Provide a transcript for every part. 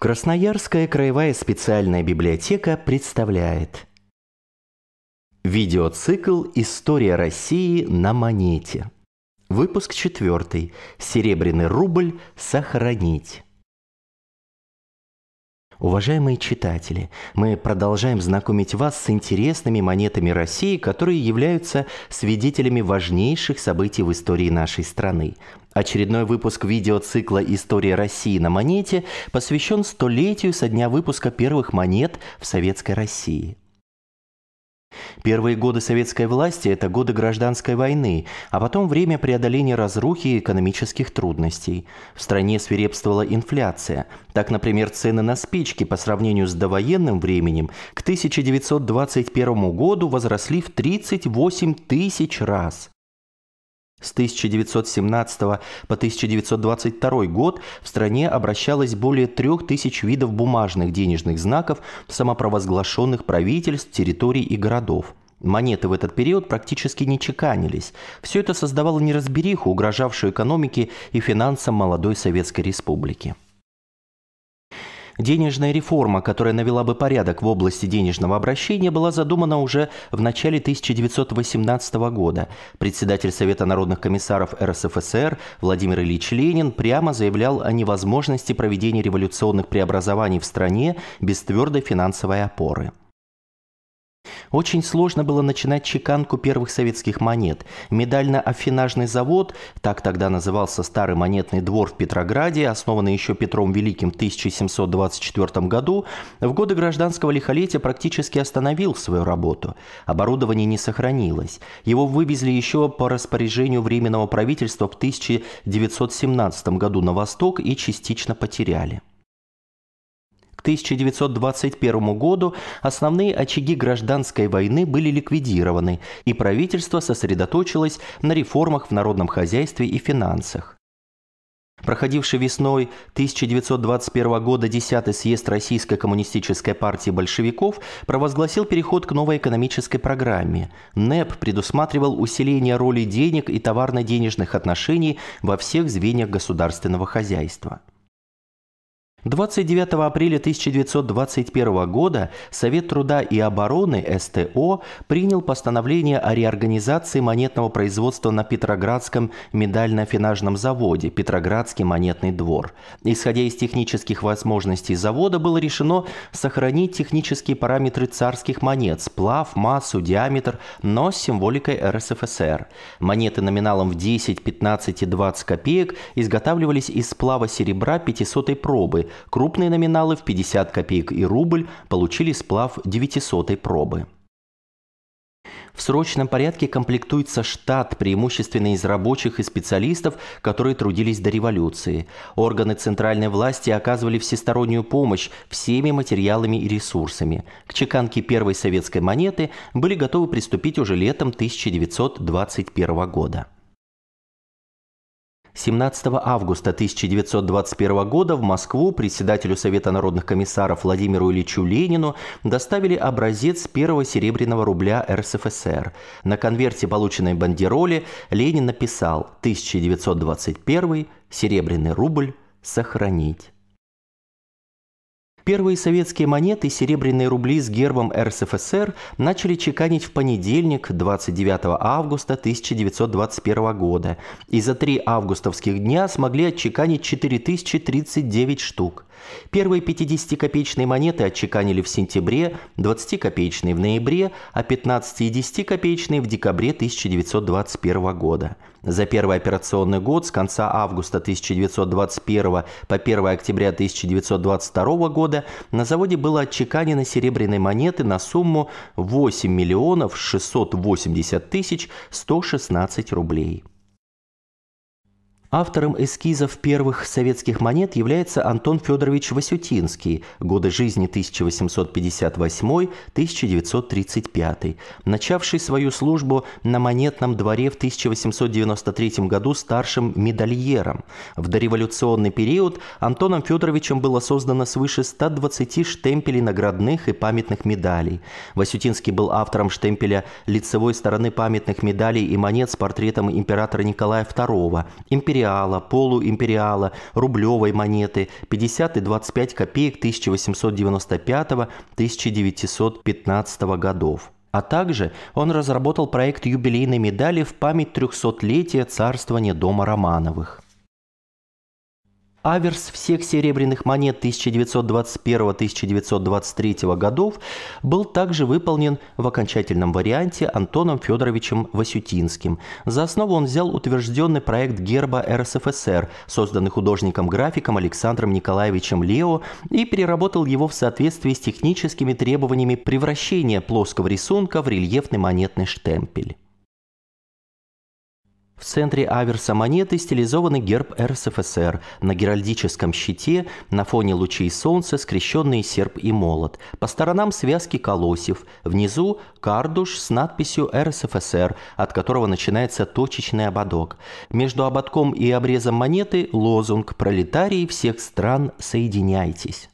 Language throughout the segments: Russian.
Красноярская краевая специальная библиотека представляет Видеоцикл «История России на монете». Выпуск 4. Серебряный рубль «Сохранить». Уважаемые читатели, мы продолжаем знакомить вас с интересными монетами России, которые являются свидетелями важнейших событий в истории нашей страны. Очередной выпуск видеоцикла «История России на монете» посвящен столетию со дня выпуска первых монет в Советской России – Первые годы советской власти – это годы гражданской войны, а потом время преодоления разрухи и экономических трудностей. В стране свирепствовала инфляция. Так, например, цены на спички по сравнению с довоенным временем к 1921 году возросли в 38 тысяч раз. С 1917 по 1922 год в стране обращалось более 3000 видов бумажных денежных знаков самопровозглашенных правительств, территорий и городов. Монеты в этот период практически не чеканились. Все это создавало неразбериху, угрожавшую экономике и финансам молодой Советской Республики. Денежная реформа, которая навела бы порядок в области денежного обращения, была задумана уже в начале 1918 года. Председатель Совета народных комиссаров РСФСР Владимир Ильич Ленин прямо заявлял о невозможности проведения революционных преобразований в стране без твердой финансовой опоры. Очень сложно было начинать чеканку первых советских монет. Медально-афинажный завод, так тогда назывался старый монетный двор в Петрограде, основанный еще Петром Великим в 1724 году, в годы гражданского лихолетия практически остановил свою работу. Оборудование не сохранилось. Его вывезли еще по распоряжению Временного правительства в 1917 году на восток и частично потеряли. К 1921 году основные очаги гражданской войны были ликвидированы, и правительство сосредоточилось на реформах в народном хозяйстве и финансах. Проходивший весной 1921 года 10-й съезд Российской коммунистической партии большевиков провозгласил переход к новой экономической программе. НЭП предусматривал усиление роли денег и товарно-денежных отношений во всех звеньях государственного хозяйства. 29 апреля 1921 года Совет труда и обороны СТО принял постановление о реорганизации монетного производства на Петроградском медально-финажном заводе «Петроградский монетный двор». Исходя из технических возможностей завода, было решено сохранить технические параметры царских монет – сплав, массу, диаметр, но с символикой РСФСР. Монеты номиналом в 10, 15 и 20 копеек изготавливались из сплава серебра 500 пробы, Крупные номиналы в 50 копеек и рубль получили сплав 900 пробы. В срочном порядке комплектуется штат, преимущественно из рабочих и специалистов, которые трудились до революции. Органы центральной власти оказывали всестороннюю помощь всеми материалами и ресурсами. К чеканке первой советской монеты были готовы приступить уже летом 1921 года. 17 августа 1921 года в Москву председателю Совета народных комиссаров Владимиру Ильичу Ленину доставили образец первого серебряного рубля РСФСР. На конверте полученной бандероли Ленин написал «1921 серебряный рубль сохранить». Первые советские монеты серебряные рубли с гербом РСФСР начали чеканить в понедельник, 29 августа 1921 года, и за три августовских дня смогли отчеканить 4039 штук. Первые 50-копеечные монеты отчеканили в сентябре, 20-копеечные в ноябре, а 15 и 10-копеечные в декабре 1921 года. За первый операционный год с конца августа 1921 по 1 октября 1922 года на заводе было отчеканено серебряной монеты на сумму 8 миллионов 680 тысяч 116 рублей. Автором эскизов первых советских монет является Антон Федорович Васютинский, годы жизни 1858-1935, начавший свою службу на монетном дворе в 1893 году старшим медальером. В дореволюционный период Антоном Федоровичем было создано свыше 120 штемпелей наградных и памятных медалей. Васютинский был автором штемпеля лицевой стороны памятных медалей и монет с портретом императора Николая II, империала империала, полуимпериала, рублевой монеты 50 и 25 копеек 1895-1915 годов. А также он разработал проект юбилейной медали в память 300-летия царствования дома Романовых. Аверс всех серебряных монет 1921-1923 годов был также выполнен в окончательном варианте Антоном Федоровичем Васютинским. За основу он взял утвержденный проект герба РСФСР, созданный художником-графиком Александром Николаевичем Лео, и переработал его в соответствии с техническими требованиями превращения плоского рисунка в рельефный монетный штемпель. В центре аверса монеты стилизованный герб РСФСР. На геральдическом щите на фоне лучей солнца скрещенные серп и молот. По сторонам связки колосев. Внизу кардуш с надписью РСФСР, от которого начинается точечный ободок. Между ободком и обрезом монеты лозунг «Пролетарии всех стран, соединяйтесь».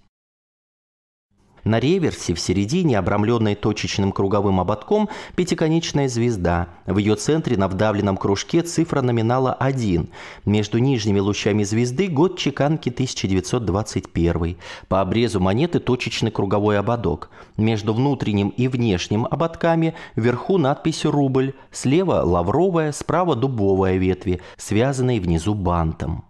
На реверсе в середине, обрамленной точечным круговым ободком, пятиконечная звезда. В ее центре на вдавленном кружке цифра номинала 1. Между нижними лучами звезды год чеканки 1921. По обрезу монеты точечный круговой ободок. Между внутренним и внешним ободками вверху надпись «Рубль», слева – лавровая, справа – дубовая ветви, связанные внизу бантом.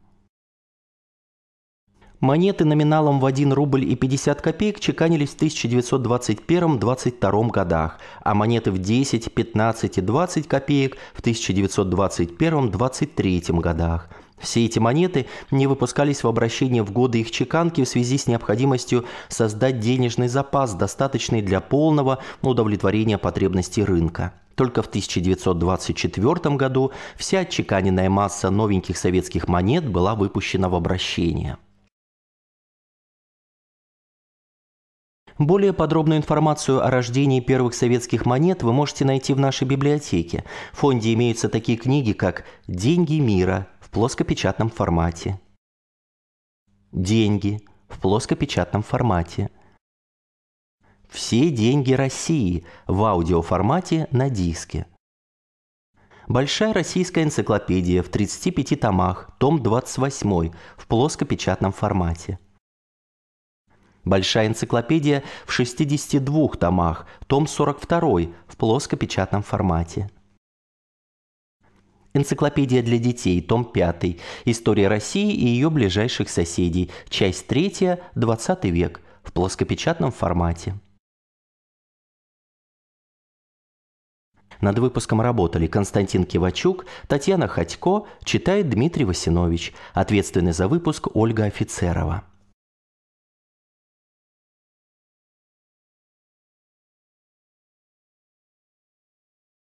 Монеты номиналом в 1 рубль и 50 копеек чеканились в 1921-22 годах, а монеты в 10, 15 и 20 копеек в 1921-23 годах. Все эти монеты не выпускались в обращение в годы их чеканки в связи с необходимостью создать денежный запас, достаточный для полного удовлетворения потребностей рынка. Только в 1924 году вся отчеканенная масса новеньких советских монет была выпущена в обращение. Более подробную информацию о рождении первых советских монет вы можете найти в нашей библиотеке. В фонде имеются такие книги, как «Деньги мира» в плоскопечатном формате, «Деньги» в плоскопечатном формате, «Все деньги России» в аудиоформате на диске – Большая российская энциклопедия в 35 томах, том 28, в плоскопечатном формате. Большая энциклопедия в 62 томах, том 42 в плоскопечатном формате. Энциклопедия для детей, том 5. История России и ее ближайших соседей, часть 3, 20 век, в плоскопечатном формате. Над выпуском работали Константин Кивачук, Татьяна Ходько, читает Дмитрий Васинович, ответственный за выпуск Ольга Офицерова.